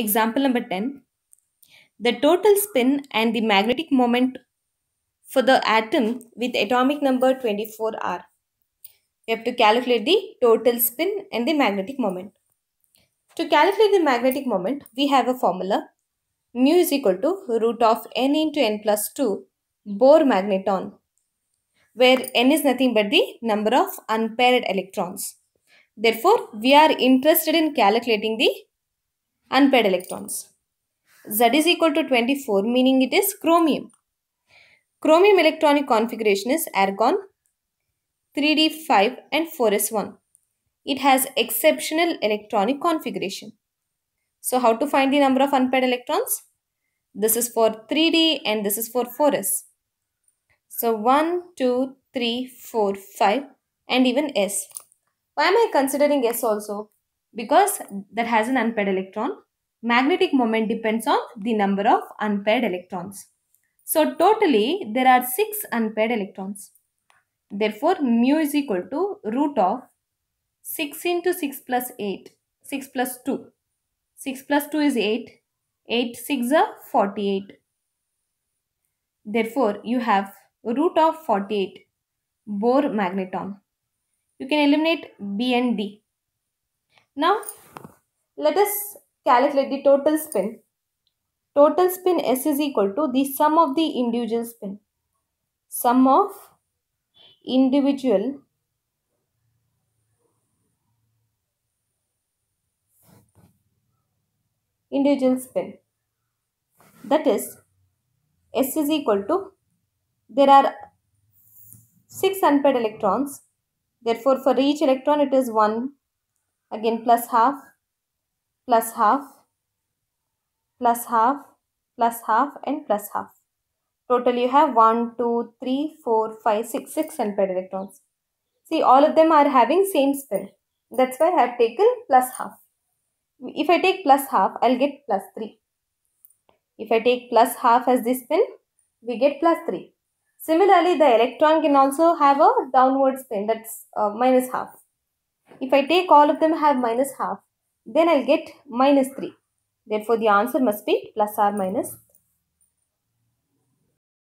Example number 10. The total spin and the magnetic moment for the atom with atomic number 24 are. We have to calculate the total spin and the magnetic moment. To calculate the magnetic moment, we have a formula. Mu is equal to root of n into n plus 2 Bohr magneton, where n is nothing but the number of unpaired electrons. Therefore, we are interested in calculating the unpaired electrons. Z is equal to 24 meaning it is chromium. Chromium electronic configuration is argon, 3d5 and 4s1. It has exceptional electronic configuration. So how to find the number of unpaired electrons? This is for 3d and this is for 4s. So 1, 2, 3, 4, 5 and even s. Why am I considering s also? because that has an unpaired electron. Magnetic moment depends on the number of unpaired electrons. So totally there are 6 unpaired electrons. Therefore mu is equal to root of 6 into 6 plus 8, 6 plus 2. 6 plus 2 is 8, 8 6 are 48. Therefore you have root of 48 Bohr magneton. You can eliminate B and D now, let us calculate the total spin. Total spin S is equal to the sum of the individual spin. Sum of individual individual spin. That is, S is equal to, there are 6 unpaired electrons. Therefore, for each electron it is 1 again plus half plus half plus half plus half and plus half total you have 1 2 3 4 5 6 6 unpaired electrons see all of them are having same spin that's why i have taken plus half if i take plus half i'll get plus 3 if i take plus half as this spin we get plus 3 similarly the electron can also have a downward spin that's uh, minus half if I take all of them have minus half, then I'll get minus 3. Therefore, the answer must be plus or minus